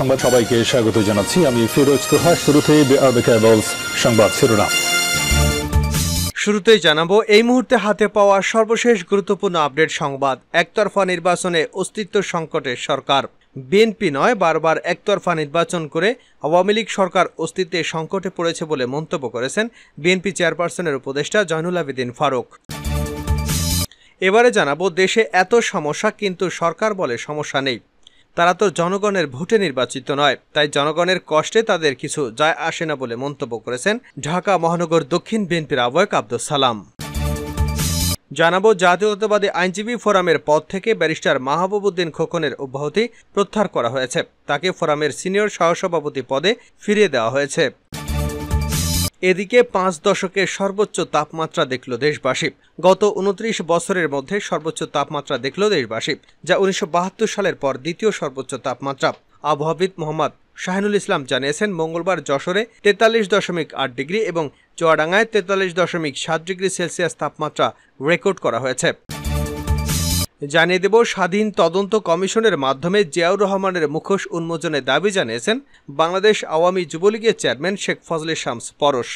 সংবাদ সবাইকে স্বাগত জানাচ্ছি আমি ফিরোজ তোহা শুরুতে সংবাদ শিরোনাম শুরুতেই জানাবো এই মুহূর্তে হাতে পাওয়া সর্বশেষ গুরুত্বপূর্ণ আপডেট সংবাদ একতরফা নির্বাচনে অস্তিত্ব সংকটে সরকার বিএনপি নয় বারবার একতরফা নির্বাচন করে আওয়ামী লীগ সরকার অস্তিত্বে সংকটে পড়েছে বলে মন্তব্য করেছেন বিএনপি চেয়ারপারসনের উপদেষ্টা জয়নুল আবেদিন ফারুক এবারে জানাবো দেশে এত সমস্যা কিন্তু সরকার বলে সমস্যা নেই তারা তো জনগণের ভোটে নির্বাচিত নয় তাই জনগণের কষ্টে তাদের কিছু যায় আসে না বলে মন্তব্য করেছেন ঢাকা মহানগর দক্ষিণ বিএনপির আহ্বায়ক আব্দুল সালাম জানাবো জাতীয়তাবাদী আইনজীবী ফোরামের পদ থেকে ব্যারিস্টার মাহবুবুদ্দিন খোকনের অব্যাহতি প্রত্যাহার করা হয়েছে তাকে ফোরামের সিনিয়র সহসভাপতি পদে ফিরিয়ে দেওয়া হয়েছে এদিকে পাঁচ দশকের সর্বোচ্চ তাপমাত্রা দেখল দেশবাসী গত উনত্রিশ বছরের মধ্যে সর্বোচ্চ তাপমাত্রা দেখল দেশবাসী যা উনিশশো সালের পর দ্বিতীয় সর্বোচ্চ তাপমাত্রা আবহাওয়াবিদ মোহাম্মদ শাহিনুল ইসলাম জানিয়েছেন মঙ্গলবার যশোরে তেতাল্লিশ দশমিক আট ডিগ্রি এবং চুয়াডাঙ্গায় তেতাল্লিশ দশমিক সাত ডিগ্রি সেলসিয়াস তাপমাত্রা রেকর্ড করা হয়েছে জানিয়ে দেব স্বাধীন তদন্ত কমিশনের মাধ্যমে জিয়াউর রহমানের মুখোশ উন্মোচনের দাবি জানিয়েছেন বাংলাদেশ আওয়ামী যুবলীগের চেয়ারম্যান শেখ ফজলে শামস পরশ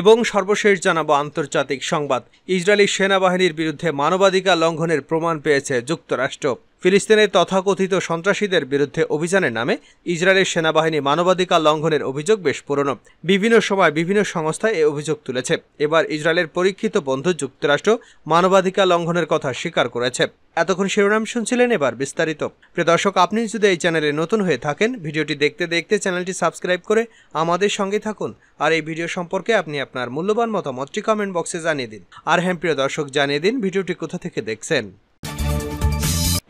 এবং সর্বশেষ জানাবো আন্তর্জাতিক সংবাদ ইসরায়েলি সেনাবাহিনীর বিরুদ্ধে মানবাধিকার লঙ্ঘনের প্রমাণ পেয়েছে যুক্তরাষ্ট্র ফিলিস্তিনের তথাকথিত সন্ত্রাসীদের বিরুদ্ধে অভিযানের নামে ইসরায়েলের সেনাবাহিনী মানবাধিকার লঙ্ঘনের অভিযোগ বেশ পুরনো বিভিন্ন সময় বিভিন্ন সংস্থায় এ অভিযোগ তুলেছে এবার ইসরায়েলের পরীক্ষিত বন্ধু যুক্তরাষ্ট্র মানবাধিকার লঙ্ঘনের কথা স্বীকার করেছে এতক্ষণ শিরোনাম শুনছিলেন এবার বিস্তারিত প্রিয় দর্শক আপনি যদি এই চ্যানেলে নতুন হয়ে থাকেন ভিডিওটি দেখতে দেখতে চ্যানেলটি সাবস্ক্রাইব করে আমাদের সঙ্গে থাকুন আর এই ভিডিও সম্পর্কে আপনি আপনার মূল্যবান মতামতটি কমেন্ট বক্সে জানিয়ে দিন আর হ্যাঁ প্রিয় দর্শক জানিয়ে দিন ভিডিওটি কোথা থেকে দেখছেন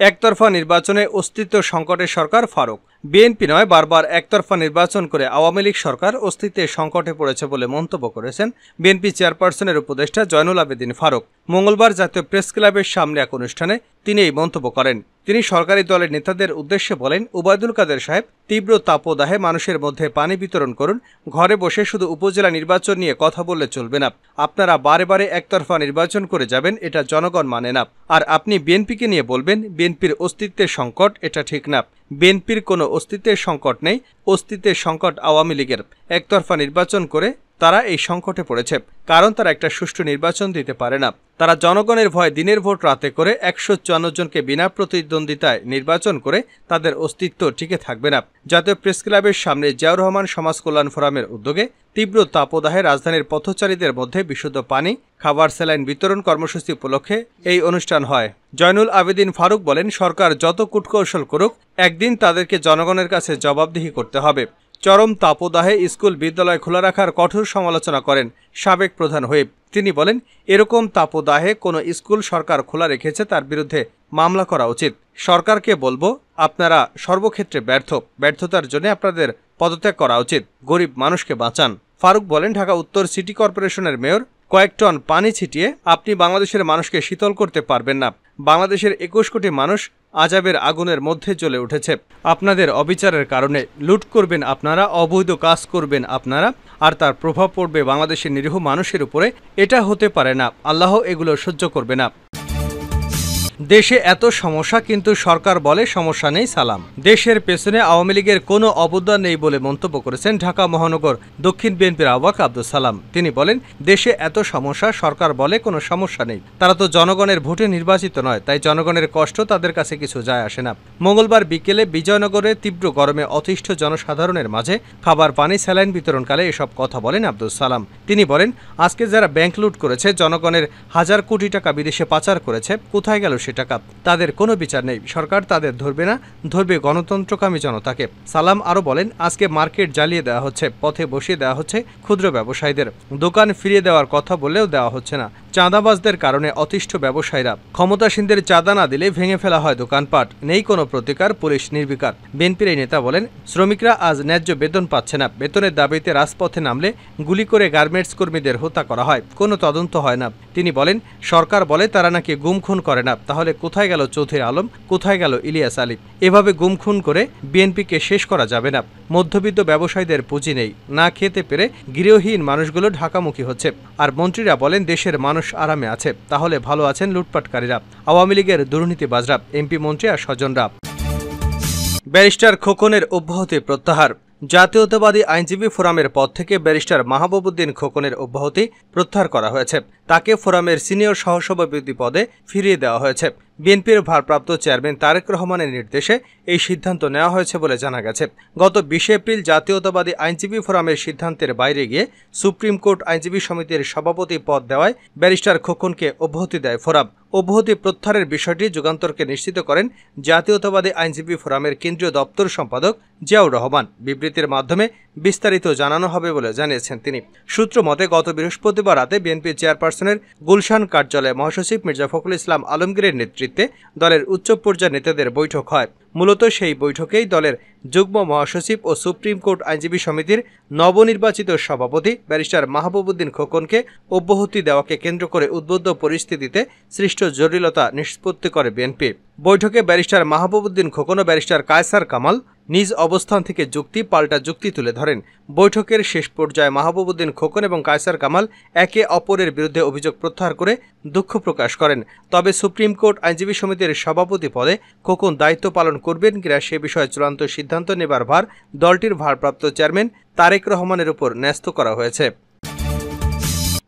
একতরফা নির্বাচনে অস্তিত্ব সংকটে সরকার ফারুক বিএনপি নয় বারবার একতরফা নির্বাচন করে আওয়ামী লীগ সরকার অস্তিত্বে সংকটে পড়েছে বলে মন্তব্য করেছেন বিএনপি চেয়ারপারসনের উপদেষ্টা জয়নুল আবেদিন ফারুক মঙ্গলবার জাতীয় প্রেস ক্লাবের সামনে এক অনুষ্ঠানে তিনি এই মন্তব্য করেন তিনি সরকারি দলের নেতাদের উদ্দেশ্যে বলেন উবায়দুল কাদের সাহেব তীব্র তাপদাহে মানুষের মধ্যে পানি বিতরণ করুন ঘরে বসে শুধু উপজেলা নির্বাচন নিয়ে কথা বললে চলবে না আপনারা বারে বারে একতরফা নির্বাচন করে যাবেন এটা জনগণ মানে না আর আপনি বিএনপিকে নিয়ে বলবেন বিএনপির অস্তিত্বের সংকট এটা ঠিক না বিএনপির কোনো অস্তিত্বের সংকট নেই অস্তিত্বের সংকট আওয়ামী লীগের একতরফা নির্বাচন করে তারা এই সংকটে পড়েছে কারণ তারা একটা সুষ্ঠু নির্বাচন দিতে পারে না তারা জনগণের ভয় দিনের ভোট রাতে করে একশো চুয়ান্ন জনকে বিনা প্রতিদ্বন্দ্বিতায় নির্বাচন করে তাদের অস্তিত্ব টিকে থাকবে না জাতীয় প্রেস ক্লাবের সামনে জিয়াউর রহমান সমাজ কল্যাণ ফোরামের উদ্যোগে তীব্র তাপদাহে রাজধানীর পথচারীদের মধ্যে বিশুদ্ধ পানি খাবার স্যালাইন বিতরণ কর্মসূচি উপলক্ষে এই অনুষ্ঠান হয় জয়নুল আবেদিন ফারুক বলেন সরকার যত কূটকৌশল করুক একদিন তাদেরকে জনগণের কাছে জবাবদিহি করতে হবে চরম তাপদাহে স্কুল বিদ্যালয় খোলা রাখার কঠোর সমালোচনা করেন সাবেক প্রধান হুইপ তিনি বলেন এরকম তাপদাহে কোনো স্কুল সরকার খোলা রেখেছে তার বিরুদ্ধে মামলা করা উচিত সরকারকে বলবো আপনারা সর্বক্ষেত্রে ব্যর্থ ব্যর্থতার জন্য আপনাদের পদত্যাগ করা উচিত গরিব মানুষকে বাঁচান ফারুক বলেন ঢাকা উত্তর সিটি কর্পোরেশনের মেয়র কয়েক টন পানি ছিটিয়ে আপনি বাংলাদেশের মানুষকে শীতল করতে পারবেন না বাংলাদেশের একুশ কোটি মানুষ আজাবের আগুনের মধ্যে জ্বলে উঠেছে আপনাদের অবিচারের কারণে লুট করবেন আপনারা অবৈধ কাজ করবেন আপনারা আর তার প্রভাব পড়বে বাংলাদেশের নিরীহ মানুষের উপরে এটা হতে পারে না আল্লাহ এগুলো সহ্য করবে না দেশে এত সমস্যা কিন্তু সরকার বলে সমস্যা নেই সালাম দেশের পেছনে আওয়ামী লীগের কোনো অবদান নেই বলে মন্তব্য করেছেন ঢাকা মহানগর দক্ষিণ বিএনপির আহ্বায়ক আব্দুল সালাম তিনি বলেন দেশে এত সমস্যা সরকার বলে কোনো সমস্যা নেই তারা তো জনগণের ভোটে নির্বাচিত নয় তাই জনগণের কষ্ট তাদের কাছে কিছু যায় আসে না মঙ্গলবার বিকেলে বিজয়নগরে তীব্র গরমে অতিষ্ঠ জনসাধারণের মাঝে খাবার পানি স্যালাইন বিতরণকালে এসব কথা বলেন আব্দুল সালাম তিনি বলেন আজকে যারা ব্যাংক লুট করেছে জনগণের হাজার কোটি টাকা বিদেশে পাচার করেছে কোথায় গেল সেটা টাকা তাদের কোনো বিচার নেই সরকার তাদের ধরবে না ধরবে গণতন্ত্রকামী জনতাকে সালাম আরও বলেন আজকে মার্কেট জ্বালিয়ে দেওয়া হচ্ছে পথে বসিয়ে দেওয়া হচ্ছে ক্ষুদ্র ব্যবসায়ীদের দোকান ফিরিয়ে দেওয়ার কথা বলেও দেওয়া হচ্ছে না চাঁদাবাজদের কারণে অতিষ্ঠ ব্যবসায়ীরা ক্ষমতাসীনদের চাঁদা না দিলে ভেঙে ফেলা হয় দোকানপাট নেই কোনো প্রতিকার পুলিশ নির্বিকার বিএনপির এই নেতা বলেন শ্রমিকরা আজ ন্যায্য বেতন পাচ্ছে না বেতনের দাবিতে রাজপথে নামলে গুলি করে গার্মেন্টস কর্মীদের হত্যা করা হয় কোনো তদন্ত হয় না তিনি বলেন সরকার বলে তারা নাকি গুম খুন করে না তাহলে কোথায় গেল চৌধুরী আলম কোথায় গেল ইলিয়াস আলী এভাবে গুমখুন করে বিএনপিকে শেষ করা যাবে না মধ্যবিত্ত ব্যবসায়ীদের পুঁজি নেই না খেতে পেরে গৃহহীন মানুষগুলো ঢাকামুখী হচ্ছে আর মন্ত্রীরা বলেন দেশের মানুষ আরামে আছে তাহলে ভালো আছেন লুটপাটকারীরা আওয়ামী লীগের দুর্নীতি বাজরা এমপি মন্ত্রী আর স্বজনরা ব্যারিস্টার খোকনের অব্যাহতি প্রত্যাহার জাতীয়তাবাদী আইনজীবী ফোরামের পদ থেকে ব্যারিস্টার মাহবুবুদ্দিন খোকনের অব্যাহতি প্রত্যাহার করা হয়েছে তাকে ফোরামের সিনিয়র সহসভাপতি পদে ফিরিয়ে দেওয়া হয়েছে বিএনপির ভারপ্রাপ্ত চেয়ারম্যান তারেক রহমানের নির্দেশে এই সিদ্ধান্ত নেওয়া হয়েছে বলে জানা গেছে গত বিশে এপ্রিল জাতীয়তাবাদী আইনজীবী ফোরামের সিদ্ধান্তের বাইরে গিয়ে সুপ্রিম কোর্ট আইনজীবী সমিতির সভাপতি পদ দেওয়ায় ব্যারিস্টার খোকনকে অব্যাহতি দেয় ফোরাম অব্যাহতি প্রত্যাহারের বিষয়টি যুগান্তরকে নিশ্চিত করেন জাতীয়তাবাদী আইনজীবী ফোরামের কেন্দ্রীয় দপ্তর সম্পাদক জিয়াউর রহমান বিবৃতির মাধ্যমে বিস্তারিত জানানো হবে বলে জানিয়েছেন তিনি সূত্র মতে গত বৃহস্পতিবার রাতে বিএনপি চেয়ারপারসনের গুলশান কার্যালয়ে মহাসচিব মির্জা ফখরুল ইসলাম আলমগীরের নেতৃত্বে দলের উচ্চ পর্যায়ের নেতাদের বৈঠক হয় মূলত সেই বৈঠকেই দলের যুগ্ম মহাসচিব ও সুপ্রিম কোর্ট আইনজীবী সমিতির নবনির্বাচিত সভাপতি ব্যারিস্টার মাহবুবুদ্দিন খোকনকে অব্যাহতি দেওয়াকে কেন্দ্র করে উদ্বুদ্ধ পরিস্থিতিতে সৃষ্ট জটিলতা নিষ্পত্তি করে বিএনপি বৈঠকে ব্যারিস্টার মাহবুবুদ্দিন খোকন ও ব্যারিস্টার কায়সার কামাল নিজ অবস্থান থেকে যুক্তি পাল্টা যুক্তি তুলে ধরেন বৈঠকের শেষ পর্যায়ে মাহবুবুদ্দিন খোকন এবং কায়সার কামাল একে অপরের বিরুদ্ধে অভিযোগ প্রত্যাহার করে দুঃখ প্রকাশ করেন তবে সুপ্রিম কোর্ট আইনজীবী সমিতির সভাপতি পদে খোকন দায়িত্ব পালন করবেন কিনা সে বিষয়ে চূড়ান্ত সিদ্ধান্ত নেবার ভার দলটির ভারপ্রাপ্ত চেয়ারম্যান তারেক রহমানের উপর ন্যস্ত করা হয়েছে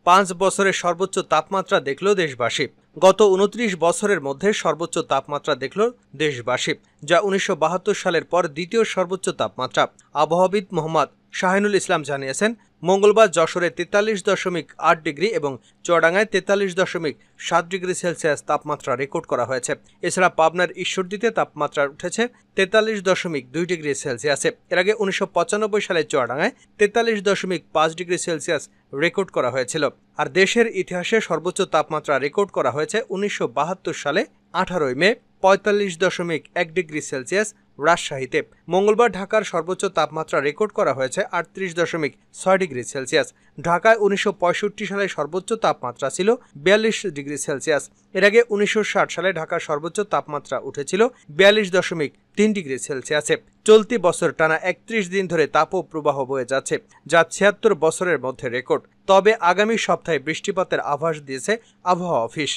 পাঁচ বছরের সর্বোচ্চ তাপমাত্রা দেখল দেশবাসী গত উনত্রিশ বছরের মধ্যে সর্বোচ্চ তাপমাত্রা দেখল দেশবাসী যা উনিশশো সালের পর দ্বিতীয় সর্বোচ্চ তাপমাত্রা আবহাওয়াবিদ মোহাম্মদ শাহিনুল ইসলাম জানিয়েছেন মঙ্গলবার যশোরে তেতাল্লিশ দশমিক আট ডিগ্রি এবং চড়াঙ্গায় তেতাল্লিশ দশমিক সাত ডিগ্রি সেলসিয়াস তাপমাত্রা রেকর্ড করা হয়েছে এছাড়া পাবনার ঈশ্বরদীতে তাপমাত্রা উঠেছে তেতাল্লিশ দশমিক দুই ডিগ্রি সেলসিয়াসে এর আগে উনিশশো সালে চড়াঙ্গায় তেতাল্লিশ দশমিক পাঁচ ডিগ্রি সেলসিয়াস রেকর্ড করা হয়েছিল আর দেশের ইতিহাসে সর্বোচ্চ তাপমাত্রা রেকর্ড করা হয়েছে উনিশশো সালে আঠারোই মে পঁয়তাল্লিশ দশমিক এক ডিগ্রি সেলসিয়াস রাজশাহীতে মঙ্গলবার ঢাকার সর্বোচ্চ তাপমাত্রা রেকর্ড করা হয়েছে আটত্রিশ দশমিক ছয় ডিগ্রি সেলসিয়াস ঢাকায় উনিশশো সালে সর্বোচ্চ তাপমাত্রা ছিল বিয়াল্লিশ ডিগ্রি সেলসিয়াস এর আগে উনিশশো সালে ঢাকার সর্বোচ্চ তাপমাত্রা উঠেছিল বিয়াল্লিশ দশমিক তিন ডিগ্রি সেলসিয়াসে চলতি বছর টানা একত্রিশ দিন ধরে প্রবাহ বয়ে যাচ্ছে যা ছিয়াত্তর বছরের মধ্যে রেকর্ড তবে আগামী সপ্তাহে বৃষ্টিপাতের আভাস দিয়েছে আবহাওয়া অফিস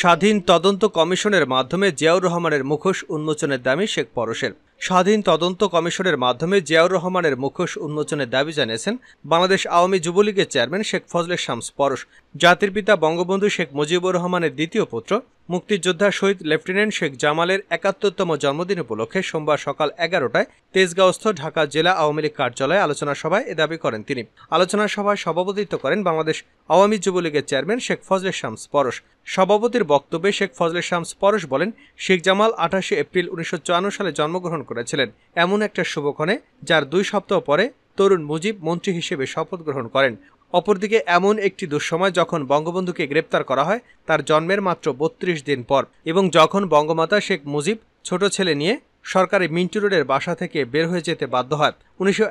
স্বাধীন তদন্ত কমিশনের মাধ্যমে জিয়াউর রহমানের মুখোশ উন্মোচনের দাবি শেখ পরশের স্বাধীন তদন্ত কমিশনের মাধ্যমে জিয়াউর রহমানের মুখোশ উন্মোচনের দাবি জানিয়েছেন বাংলাদেশ আওয়ামী যুবলীগের চেয়ারম্যান শেখ ফজলে শামস পরশ জাতির পিতা বঙ্গবন্ধু শেখ মুজিবুর রহমানের দ্বিতীয় পুত্র মুক্তিযোদ্ধা শহীদ লেফটেন্যান্ট শেখ জামালের একাত্তরতম জন্মদিন উপলক্ষে সোমবার সকাল এগারোটায় তেজগাঁওস্থ ঢাকা জেলা আওয়ামী লীগ কার্যালয়ে আলোচনা সভায় এ দাবি করেন তিনি আলোচনা সভায় সভাপতিত্ব করেন বাংলাদেশ আওয়ামী যুবলীগের চেয়ারম্যান শেখ ফজলে শামস পরশ সভাপতির বক্তব্যে শেখ ফজলে শামস পরশ বলেন শেখ জামাল আঠাশে এপ্রিল উনিশশো সালে জন্মগ্রহণ করেছিলেন এমন একটা শুভক্ষণে যার দুই সপ্তাহ পরে তরুণ মুজিব মন্ত্রী হিসেবে শপথ গ্রহণ করেন অপরদিকে এমন একটি দুঃসময় যখন বঙ্গবন্ধুকে গ্রেপ্তার করা হয় তার জন্মের মাত্র বত্রিশ দিন পর এবং যখন বঙ্গমাতা শেখ মুজিব ছোট ছেলে নিয়ে সরকারি মিন্টু রোডের বাসা থেকে বের হয়ে যেতে বাধ্য হয় উনিশশো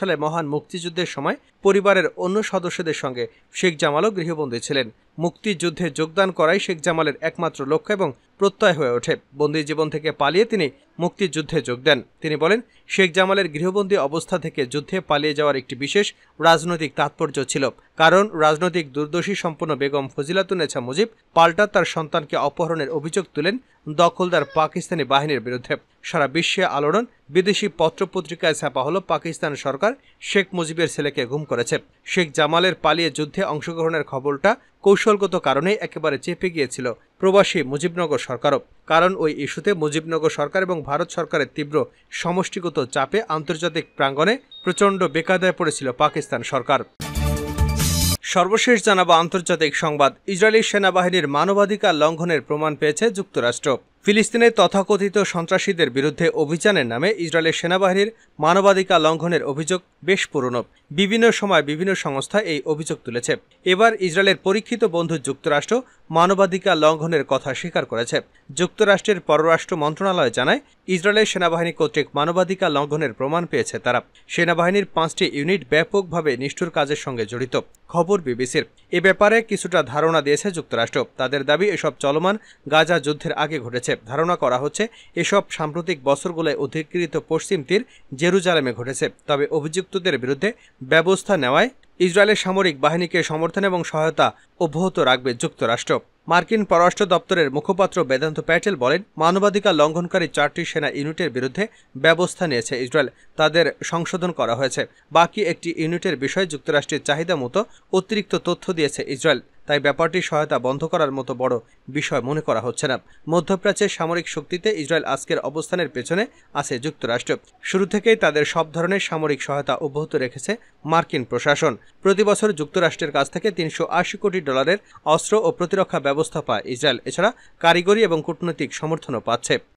সালে মহান মুক্তিযুদ্ধের সময় পরিবারের অন্য সদস্যদের সঙ্গে শেখ জামালও গৃহবন্দী ছিলেন মুক্তিযুদ্ধে যোগদান করাই শেখ জামালের একমাত্র লক্ষ্য এবং প্রত্যয় হয়ে ওঠে বন্দী জীবন থেকে পালিয়ে তিনি মুক্তিযুদ্ধে যোগ দেন তিনি বলেন শেখ জামালের গৃহবন্দী অবস্থা থেকে যুদ্ধে পালিয়ে যাওয়ার একটি বিশেষ রাজনৈতিক তাৎপর্য ছিল কারণ রাজনৈতিক দুর্দশী সম্পন্ন বেগম ফজিলাতুন্নেছা মুজিব পাল্টা তার সন্তানকে অপহরণের অভিযোগ তুলেন দখলদার পাকিস্তানি বাহিনীর বিরুদ্ধে সারা বিশ্বে আলোড়ন বিদেশি পত্রপত্রিকায় ছাপা হলো পাকিস্তান সরকার শেখ মুজিবের ছেলেকে গুম করেছে শেখ জামালের পালিয়ে যুদ্ধে অংশগ্রহণের খবরটা কৌশলগত কারণে একেবারে চেপে গিয়েছিল প্রবাসী মুজিবনগর সরকারও কারণ ওই ইস্যুতে মুজিবনগর সরকার এবং ভারত সরকারের তীব্র সমষ্টিগত চাপে আন্তর্জাতিক প্রাঙ্গণে প্রচণ্ড বেকাদায় পড়েছিল পাকিস্তান সরকার সর্বশেষ জানাবো আন্তর্জাতিক সংবাদ ইসরায়েলি সেনাবাহিনীর মানবাধিকার লঙ্ঘনের প্রমাণ পেয়েছে যুক্তরাষ্ট্র ফিলিস্তিনের তথাকথিত সন্ত্রাসীদের বিরুদ্ধে অভিযানের নামে ইসরায়েলের সেনাবাহিনীর মানবাধিকার লঙ্ঘনের অভিযোগ বেশ পুরনো বিভিন্ন সময় বিভিন্ন সংস্থা এই অভিযোগ তুলেছে এবার ইসরায়েলের পরীক্ষিত বন্ধু যুক্তরাষ্ট্র মানবাধিকার লঙ্ঘনের কথা স্বীকার করেছে যুক্তরাষ্ট্রের পররাষ্ট্র মন্ত্রণালয় জানায় ইসরায়েলের সেনাবাহিনী কর্তৃক মানবাধিকার লঙ্ঘনের প্রমাণ পেয়েছে তারা সেনাবাহিনীর পাঁচটি ইউনিট ব্যাপকভাবে নিষ্ঠুর কাজের সঙ্গে জড়িত খবর বিবিসির এ ব্যাপারে কিছুটা ধারণা দিয়েছে যুক্তরাষ্ট্র তাদের দাবি এসব চলমান গাজা যুদ্ধের আগে ঘটেছে ধারণা করা হচ্ছে এসব সাম্প্রতিক বছরগুলোয় অধিকৃত পশ্চিম তীর জেরুজালেমে ঘটেছে তবে অভিযুক্তদের বিরুদ্ধে ব্যবস্থা নেওয়ায় ইসরায়েলের সামরিক বাহিনীকে সমর্থন এবং সহায়তা অব্যাহত রাখবে যুক্তরাষ্ট্র মার্কিন পররাষ্ট্র দপ্তরের মুখপাত্র বেদান্ত প্যাটেল বলেন মানবাধিকার লঙ্ঘনকারী চারটি সেনা ইউনিটের বিরুদ্ধে ব্যবস্থা নিয়েছে ইসরায়েল তাদের সংশোধন করা হয়েছে বাকি একটি ইউনিটের বিষয়ে যুক্তরাষ্ট্রের চাহিদা মতো অতিরিক্ত তথ্য দিয়েছে ইসরায়েল তাই ব্যাপারটি সহায়তা বন্ধ করার মতো বড় বিষয় মনে করা হচ্ছে না মধ্যপ্রাচ্যের সামরিক শক্তিতে ইসরায়েল আজকের অবস্থানের পেছনে আছে যুক্তরাষ্ট্র শুরু থেকেই তাদের সব ধরনের সামরিক সহায়তা অব্যাহত রেখেছে মার্কিন প্রশাসন প্রতি বছর যুক্তরাষ্ট্রের কাছ থেকে তিনশো কোটি ডলারের অস্ত্র ও প্রতিরক্ষা ব্যবস্থা পায় ইসরায়েল এছাড়া কারিগরি এবং কূটনৈতিক সমর্থনও পাচ্ছে